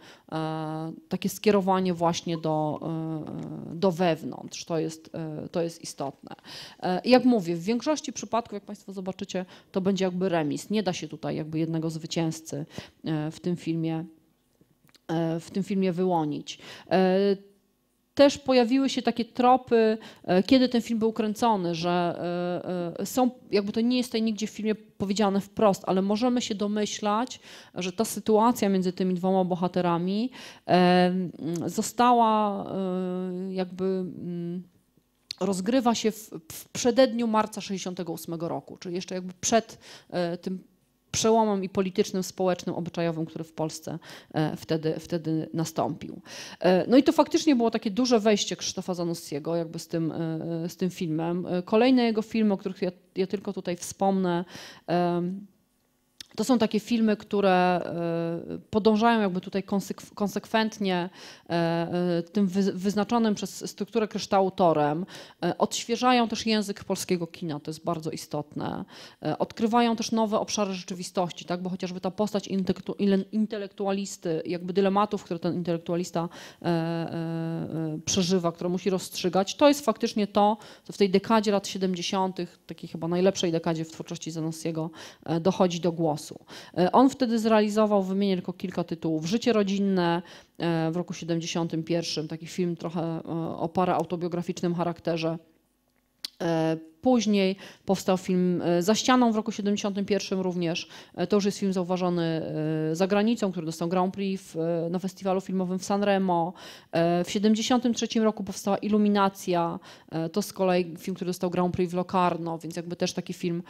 takie skierowanie właśnie do, do wewnątrz. To jest, to jest istotne. Jak mówię, w większości przypadków, jak Państwo zobaczycie, to będzie jakby remis. Nie da się tutaj jakby jednego zwycięzcy w tym filmie E, w tym filmie wyłonić. E, też pojawiły się takie tropy, e, kiedy ten film był kręcony, że są, jakby to nie jest tutaj nigdzie w filmie powiedziane wprost, ale możemy się domyślać, że ta sytuacja między tymi dwoma bohaterami została jakby mm, rozgrywa się w, w przededniu marca 68 roku, czyli jeszcze jakby przed tym przełomem i politycznym, społecznym, obyczajowym, który w Polsce e, wtedy, wtedy nastąpił. E, no i to faktycznie było takie duże wejście Krzysztofa Zanussiego jakby z tym, e, z tym filmem. Kolejne jego filmy, o których ja, ja tylko tutaj wspomnę, to są takie filmy, które e, podążają jakby tutaj konsekwentnie e, e, tym wyznaczonym przez strukturę kryształu torem. Odświeżają też język polskiego kina, to jest bardzo istotne. Odkrywają też nowe obszary rzeczywistości, tak? bo chociażby ta postać intelektualisty, jakby dylematów, które ten intelektualista przeżywa, które musi rozstrzygać, to jest faktycznie to, co w tej dekadzie lat 70., takiej chyba najlepszej dekadzie w twórczości Zanussiego, dochodzi do głosu głosu. E, on wtedy zrealizował, wymienię tylko kilka tytułów, Życie rodzinne e, w roku 71, taki film trochę e, o autobiograficznym charakterze. Później powstał film Za ścianą w roku 71 również. To już jest film zauważony za granicą, który dostał Grand Prix na festiwalu filmowym w Sanremo. W 73 roku powstała Iluminacja. To z kolei film, który dostał Grand Prix w Locarno, więc jakby też taki film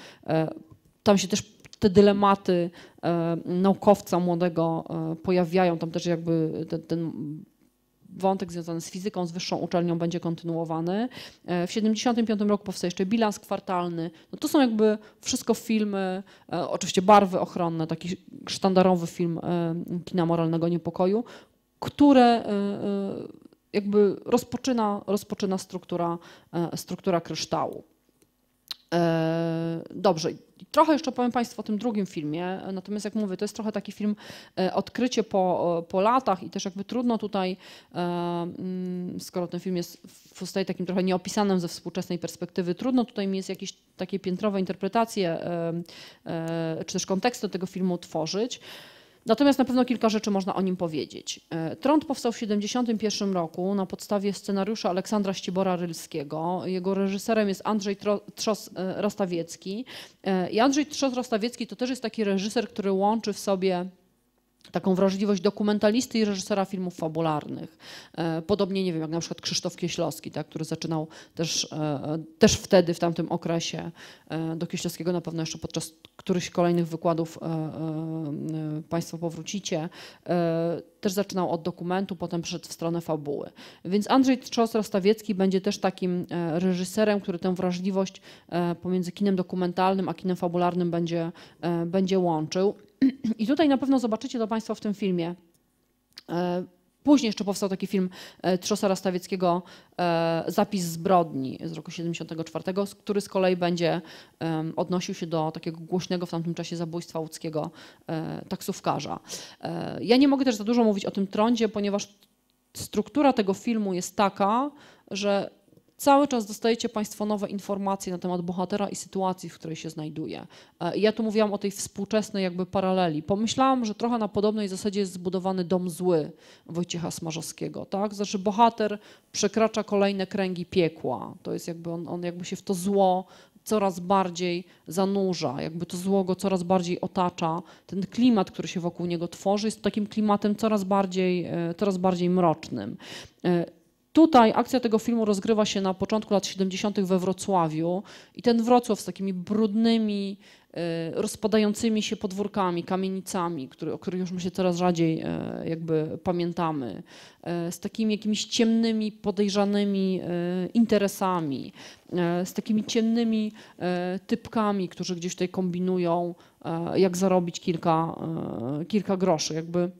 tam się też te dylematy e, naukowca młodego e, pojawiają, tam też jakby ten, ten wątek związany z fizyką, z wyższą uczelnią będzie kontynuowany. E, w 1975 roku powstaje jeszcze bilans kwartalny. No to są jakby wszystko filmy, oczywiście barwy ochronne, taki sztandarowy film kina moralnego niepokoju, które jakby rozpoczyna, rozpoczyna struktura, struktura kryształu. E, dobrze, trochę jeszcze powiem Państwu o tym drugim filmie, natomiast jak mówię, to jest trochę taki film e, odkrycie po, po latach i też jakby trudno tutaj, e, mm, skoro ten film jest takim trochę nieopisanym ze współczesnej perspektywy, trudno tutaj mi jest jakieś takie piętrowe interpretacje czy też do tego filmu tworzyć. Natomiast na pewno kilka rzeczy można o nim powiedzieć. E, Trąd powstał w 1971 roku na podstawie scenariusza Aleksandra Ścibora-Rylskiego. Jego reżyserem jest Andrzej Trzos-Rostawiecki. E, e, I Andrzej Trzos-Rostawiecki to też jest taki reżyser, który łączy w sobie taką wrażliwość dokumentalisty i reżysera filmów fabularnych. E, podobnie, nie wiem, jak na przykład Krzysztof Kieślowski, tak, który zaczynał też, e, e, też wtedy, w tamtym okresie. Do Kieślowskiego na pewno jeszcze podczas którychś kolejnych wykładów Państwo powrócicie. Też zaczynał od dokumentu, potem przeszedł w stronę fabuły. Więc Andrzej Trzos-Rostawiecki będzie też takim reżyserem, który tę wrażliwość pomiędzy kinem dokumentalnym a kinem fabularnym będzie, będzie łączył. I tutaj na pewno zobaczycie to Państwo w tym filmie. E, później jeszcze powstał taki film e, Trzosa Rastawieckiego e, Zapis zbrodni z roku 1974, który z kolei będzie odnosił się do takiego głośnego w tamtym czasie zabójstwa łódzkiego taksówkarza. Ja nie mogę też za dużo mówić o tym trądzie, ponieważ struktura tego filmu jest taka, że Cały czas dostajecie Państwo nowe informacje na temat bohatera i sytuacji, w której się znajduje. E, ja tu mówiłam o tej współczesnej jakby paraleli. Pomyślałam, że trochę na podobnej zasadzie jest zbudowany dom zły Wojciecha Smarzowskiego, tak? Znaczy bohater przekracza kolejne kręgi piekła. To jest jakby on, on jakby się w to zło coraz bardziej zanurza, jakby to zło go coraz bardziej otacza. Ten klimat, który się wokół niego tworzy, jest takim klimatem coraz bardziej, e, coraz bardziej mrocznym. E, Tutaj akcja tego filmu rozgrywa się na początku lat 70. we Wrocławiu i ten Wrocław z takimi brudnymi, e, rozpadającymi się podwórkami, kamienicami, który, o których już my się coraz rzadziej e, jakby pamiętamy, e, z takimi jakimiś ciemnymi, podejrzanymi interesami, z takimi ciemnymi typkami, którzy gdzieś tutaj kombinują, jak zarobić kilka, kilka groszy, jakby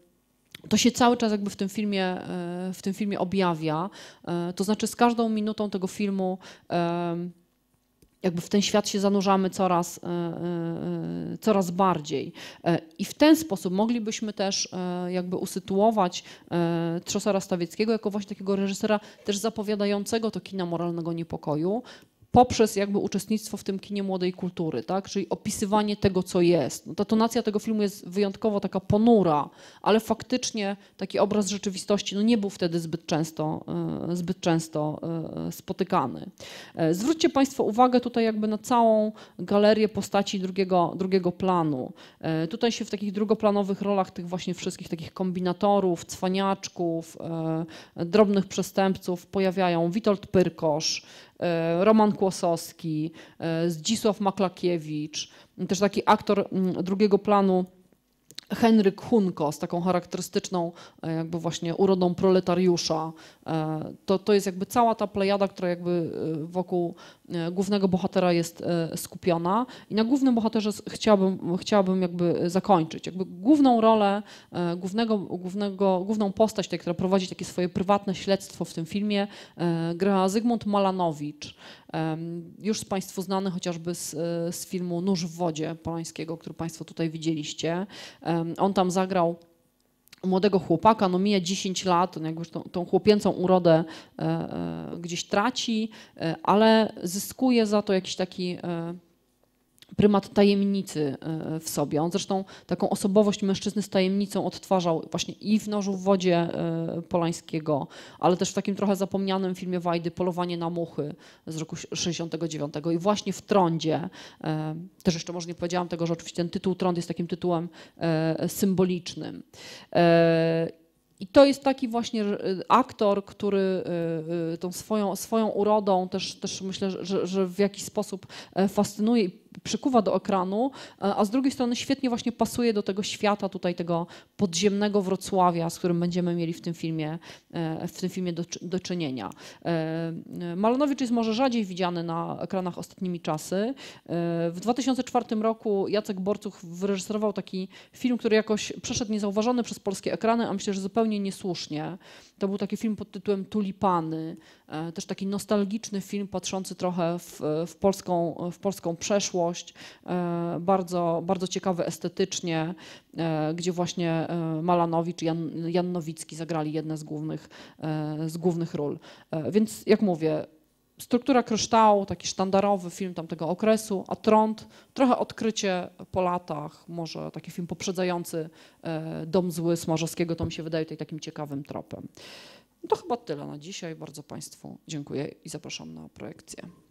to się cały czas jakby w tym filmie, e, w tym filmie objawia. E, to znaczy z każdą minutą tego filmu jakby w ten świat się zanurzamy coraz, e, coraz bardziej. I w ten sposób moglibyśmy też jakby usytuować Trzosara Stawieckiego jako właśnie takiego reżysera też zapowiadającego to kina moralnego niepokoju, poprzez jakby uczestnictwo w tym kinie młodej kultury, tak? czyli opisywanie tego, co jest. No, ta tonacja tego filmu jest wyjątkowo taka ponura, ale faktycznie taki obraz rzeczywistości no, nie był wtedy zbyt często, e, zbyt często e, spotykany. E, zwróćcie Państwo uwagę tutaj jakby na całą galerię postaci drugiego, drugiego planu. Tutaj się w takich drugoplanowych rolach tych właśnie wszystkich takich kombinatorów, cwaniaczków, drobnych przestępców pojawiają Witold Pyrkosz, E, Roman Kłosowski, e, Zdzisław Maklakiewicz, też taki aktor mm, drugiego planu Henryk Hunko z taką charakterystyczną e, jakby właśnie urodą proletariusza, E, to, to jest jakby cała ta plejada, która jakby e, wokół e, głównego bohatera jest skupiona i na głównym bohaterze chciałabym, chciałabym jakby zakończyć. Jakby główną rolę, głównego, głównego, główną postać, która prowadzi takie swoje prywatne śledztwo w tym filmie, gra Zygmunt Malanowicz, już z Państwu znany chociażby z, z filmu Nóż w wodzie Polańskiego, który Państwo tutaj widzieliście. On tam zagrał młodego chłopaka, no mija 10 lat, on jakby tą, tą chłopięcą urodę e, e, gdzieś traci, e, ale zyskuje za to jakiś taki e, prymat tajemnicy e, w sobie. On zresztą taką osobowość mężczyzny z tajemnicą odtwarzał właśnie i w Nożu w Wodzie e, Polańskiego, ale też w takim trochę zapomnianym filmie Wajdy Polowanie na muchy z roku 69 i właśnie w Trądzie, e, też jeszcze może nie powiedziałam tego, że oczywiście ten tytuł Trąd jest takim tytułem symbolicznym. I to jest taki właśnie aktor, który tą swoją, swoją urodą też, też myślę, że, że w jakiś sposób fascynuje przykuwa do ekranu, e, a z drugiej strony świetnie właśnie pasuje do tego świata tutaj, tego podziemnego Wrocławia, z którym będziemy mieli w tym filmie, e, w tym filmie do, do czynienia. E, Malanowicz jest może rzadziej widziany na ekranach ostatnimi czasy. W 2004 roku Jacek Borcuch wyreżyserował taki film, który jakoś przeszedł niezauważony przez polskie ekrany, a myślę, że zupełnie niesłusznie. To był taki film pod tytułem Tulipany, e, też taki nostalgiczny film patrzący trochę w, w, polską, w polską przeszłość, e, bardzo, bardzo ciekawy estetycznie, e, gdzie właśnie Malanowicz i Jan, Jan Nowicki zagrali jedne z głównych, z głównych ról. Więc jak mówię, struktura kryształu, taki sztandarowy film tamtego okresu, a Trąd, trochę odkrycie po latach, może taki film poprzedzający e, Dom Zły Smarzowskiego, to mi się wydaje tutaj takim ciekawym tropem. to chyba tyle na dzisiaj. Bardzo Państwu dziękuję i zapraszam na projekcję.